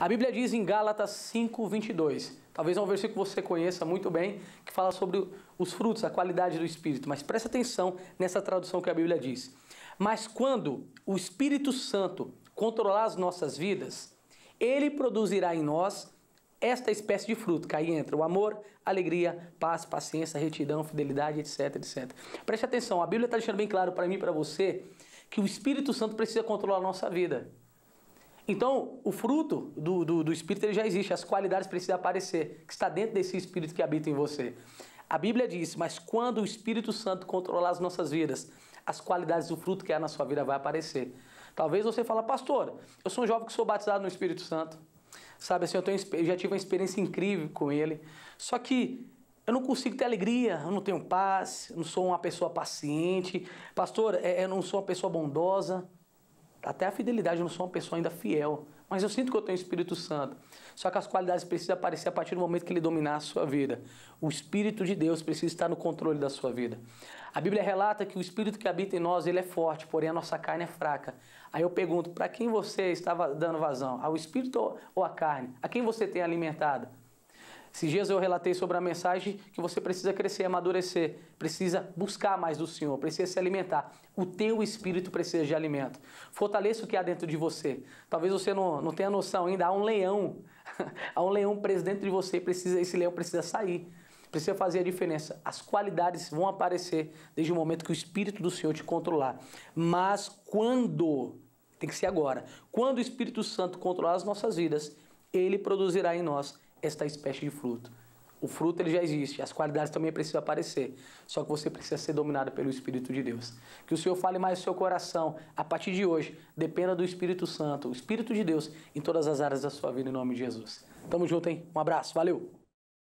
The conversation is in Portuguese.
A Bíblia diz em Gálatas 5:22, talvez é um versículo que você conheça muito bem, que fala sobre os frutos, a qualidade do espírito, mas presta atenção nessa tradução que a Bíblia diz. Mas quando o Espírito Santo controlar as nossas vidas, ele produzirá em nós esta espécie de fruto, que aí entra o amor, alegria, paz, paciência, retidão, fidelidade, etc, etc. Preste atenção, a Bíblia está deixando bem claro para mim e para você que o Espírito Santo precisa controlar a nossa vida. Então, o fruto do, do, do Espírito ele já existe, as qualidades precisam aparecer, que está dentro desse Espírito que habita em você. A Bíblia diz, mas quando o Espírito Santo controlar as nossas vidas, as qualidades do fruto que há na sua vida vai aparecer. Talvez você fale, pastor, eu sou um jovem que sou batizado no Espírito Santo. Sabe assim, eu, tenho, eu já tive uma experiência incrível com ele. Só que eu não consigo ter alegria, eu não tenho paz, eu não sou uma pessoa paciente. Pastor, é, eu não sou uma pessoa bondosa até a fidelidade, eu não sou uma pessoa ainda fiel, mas eu sinto que eu tenho o Espírito Santo. Só que as qualidades precisam aparecer a partir do momento que ele dominar a sua vida. O Espírito de Deus precisa estar no controle da sua vida. A Bíblia relata que o Espírito que habita em nós, ele é forte, porém a nossa carne é fraca. Aí eu pergunto, para quem você estava dando vazão? Ao Espírito ou à carne? A quem você tem alimentado? Esses dias eu relatei sobre a mensagem que você precisa crescer, amadurecer, precisa buscar mais do Senhor, precisa se alimentar. O teu espírito precisa de alimento. Fortaleça o que há dentro de você. Talvez você não, não tenha noção ainda, há um leão. há um leão preso dentro de você, precisa, esse leão precisa sair. Precisa fazer a diferença. As qualidades vão aparecer desde o momento que o Espírito do Senhor te controlar. Mas quando, tem que ser agora, quando o Espírito Santo controlar as nossas vidas, ele produzirá em nós esta espécie de fruto. O fruto ele já existe, as qualidades também precisam aparecer. Só que você precisa ser dominado pelo Espírito de Deus. Que o Senhor fale mais no seu coração a partir de hoje. Dependa do Espírito Santo, o Espírito de Deus em todas as áreas da sua vida, em nome de Jesus. Tamo junto, hein? Um abraço, valeu!